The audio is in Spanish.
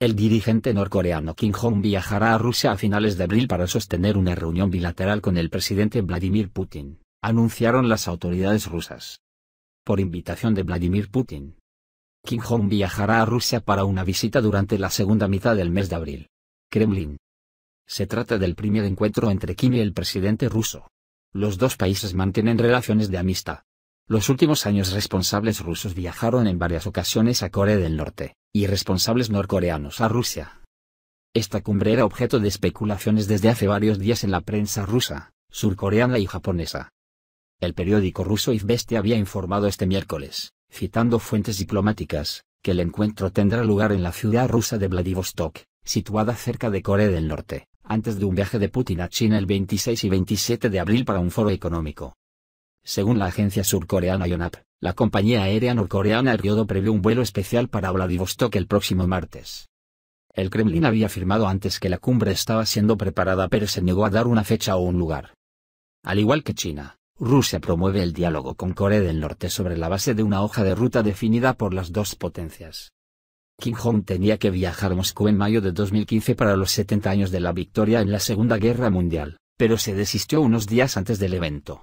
El dirigente norcoreano Kim Jong viajará a Rusia a finales de abril para sostener una reunión bilateral con el presidente Vladimir Putin, anunciaron las autoridades rusas. Por invitación de Vladimir Putin, Kim Jong viajará a Rusia para una visita durante la segunda mitad del mes de abril. Kremlin. Se trata del primer encuentro entre Kim y el presidente ruso. Los dos países mantienen relaciones de amistad. Los últimos años responsables rusos viajaron en varias ocasiones a Corea del Norte y responsables norcoreanos a Rusia. Esta cumbre era objeto de especulaciones desde hace varios días en la prensa rusa, surcoreana y japonesa. El periódico ruso Izvestia había informado este miércoles, citando fuentes diplomáticas, que el encuentro tendrá lugar en la ciudad rusa de Vladivostok, situada cerca de Corea del Norte, antes de un viaje de Putin a China el 26 y 27 de abril para un foro económico. Según la agencia surcoreana Yonhap, la compañía aérea norcoreana Ryodo previó un vuelo especial para Vladivostok el próximo martes. El Kremlin había afirmado antes que la cumbre estaba siendo preparada pero se negó a dar una fecha o un lugar. Al igual que China, Rusia promueve el diálogo con Corea del Norte sobre la base de una hoja de ruta definida por las dos potencias. Kim Jong tenía que viajar a Moscú en mayo de 2015 para los 70 años de la victoria en la Segunda Guerra Mundial, pero se desistió unos días antes del evento.